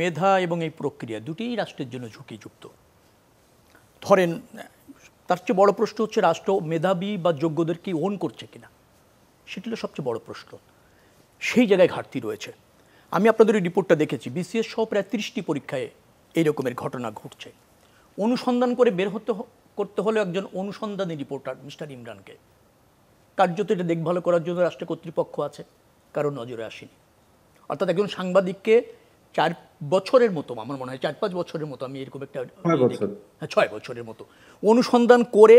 মেধা এবং এই প্রক্রিয়া দুটিই রাষ্ট্রের জন্য ঝুঁকিযুক্ত ধরেন তার চেয়ে বড় প্রশ্ন হচ্ছে রাষ্ট্র মেধাবী বা যোগ্যদের কি ওন করছে কিনা সেটি হলো সবচেয়ে বড় প্রশ্ন সেই জায়গায় ঘাটতি রয়েছে আমি আপনাদের এই রিপোর্টটা দেখেছি বিসিএস সহ প্রায় তিরিশটি পরীক্ষায় এই রকমের ঘটনা ঘটছে অনুসন্ধান করে বের হতে করতে হলো একজন অনুসন্ধানী রিপোর্টার মিস্টার ইমরানকে কার্যত এটা দেখভাল করার জন্য রাষ্ট্র কর্তৃপক্ষ আছে কারো নজরে আসেনি অর্থাৎ একজন সাংবাদিককে চার বছরের মতো আমার মনে হয় চার পাঁচ বছরের মতো আমি এরকম একটা ইয়ে হ্যাঁ, ছয় বছরের মতো অনুসন্ধান করে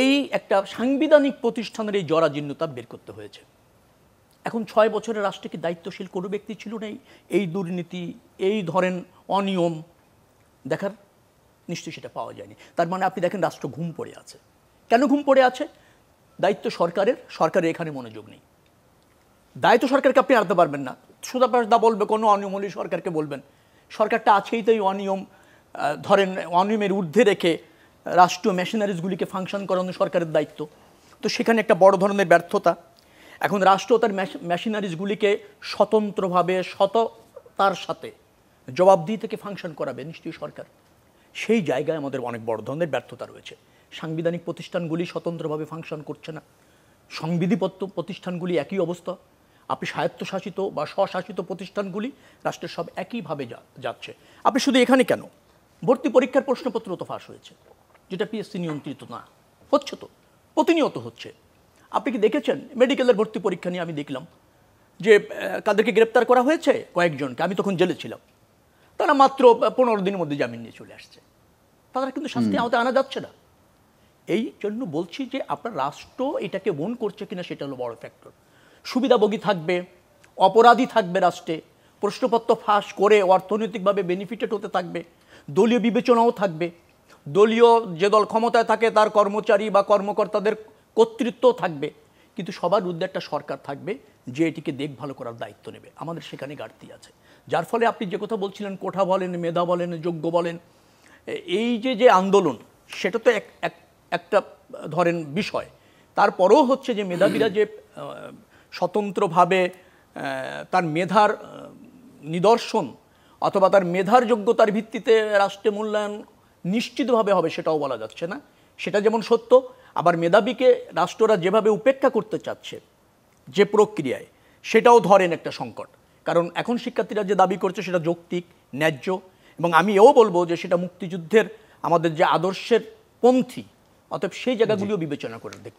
এই একটা সাংবিধানিক প্রতিষ্ঠানের এই জরাজীর্ণতা বের করতে হয়েছে এখন ছয় বছরের রাষ্ট্রে কি দায়িত্বশীল কোনো ব্যক্তি ছিল না এই দুর্নীতি এই ধরেন অনিয়ম দেখার নিশ্চয়ই সেটা পাওয়া যায়নি তার মানে আপনি দেখেন রাষ্ট্র ঘুম পড়ে আছে কেন ঘুম পড়ে আছে দায়িত্ব সরকারের সরকারের এখানে মনোযোগ নেই দায়িত্ব সরকারকে আপনি আনতে পারবেন না সুদাপাসদা বলবে কোনো হলে সরকারকে বলবেন সরকারটা আছেই তো এই অনিয়ম ধরেন অনিয়মের ঊর্ধ্বে রেখে রাষ্ট্রীয় মেশিনারিজগুলিকে ফাংশন করানো সরকারের দায়িত্ব তো সেখানে একটা বড় ধরনের ব্যর্থতা এখন রাষ্ট্র তার মেশিনারিজগুলিকে স্বতন্ত্রভাবে সততার সাথে জবাবদিহি থেকে ফাংশন করাবে নিশ্চয়ই সরকার সেই জায়গায় আমাদের অনেক বড় ধরনের ব্যর্থতা রয়েছে সাংবিধানিক প্রতিষ্ঠানগুলি স্বতন্ত্রভাবে ফাংশন করছে না সংবিধিপত্র প্রতিষ্ঠানগুলি একই অবস্থা আপনি স্বায়ত্তশাসিত বা স্বশাসিত প্রতিষ্ঠানগুলি রাষ্ট্রের সব একইভাবে যাচ্ছে আপনি শুধু এখানে কেন ভর্তি পরীক্ষার প্রশ্নপত্র তো ফাঁস হয়েছে যেটা পিএসসি নিয়ন্ত্রিত না হচ্ছে তো প্রতিনিয়ত হচ্ছে আপনি কি দেখেছেন মেডিকেলের ভর্তি পরীক্ষা নিয়ে আমি দেখলাম যে কাদেরকে গ্রেপ্তার করা হয়েছে কয়েকজনকে আমি তখন জেলে ছিলাম তারা মাত্র পনেরো দিনের মধ্যে জামিন নিয়ে চলে আসছে তারা কিন্তু শাস্তি আওতায় আনা যাচ্ছে না এই জন্য বলছি যে আপনার রাষ্ট্র এটাকে বোন করছে কিনা সেটা হলো বড় ফ্যাক্টর সুবিধাভোগী থাকবে অপরাধী থাকবে রাষ্ট্রে প্রশ্নপত্র ফাঁস করে অর্থনৈতিকভাবে বেনিফিটেড হতে থাকবে দলীয় বিবেচনাও থাকবে দলীয় যে দল ক্ষমতায় থাকে তার কর্মচারী বা কর্মকর্তাদের কর্তৃত্ব থাকবে কিন্তু সবার উদ্যোগ একটা সরকার থাকবে যে এটিকে দেখভাল করার দায়িত্ব নেবে আমাদের সেখানে ঘাটতি আছে যার ফলে আপনি যে কথা বলছিলেন কোঠা বলেন মেধা বলেন যোগ্য বলেন এই যে যে আন্দোলন সেটা তো এক একটা ধরেন বিষয় তারপরেও হচ্ছে যে মেধাবীরা যে স্বতন্ত্রভাবে তার মেধার নিদর্শন অথবা তার মেধার যোগ্যতার ভিত্তিতে রাষ্ট্রে মূল্যায়ন নিশ্চিতভাবে হবে সেটাও বলা যাচ্ছে না সেটা যেমন সত্য আবার মেধাবীকে রাষ্ট্ররা যেভাবে উপেক্ষা করতে চাচ্ছে যে প্রক্রিয়ায় সেটাও ধরেন একটা সংকট কারণ এখন শিক্ষার্থীরা যে দাবি করছে সেটা যৌক্তিক ন্যায্য এবং আমি এও বলবো যে সেটা মুক্তিযুদ্ধের আমাদের যে আদর্শের পন্থী অতএব সেই জায়গাগুলিও বিবেচনা করে দেখতে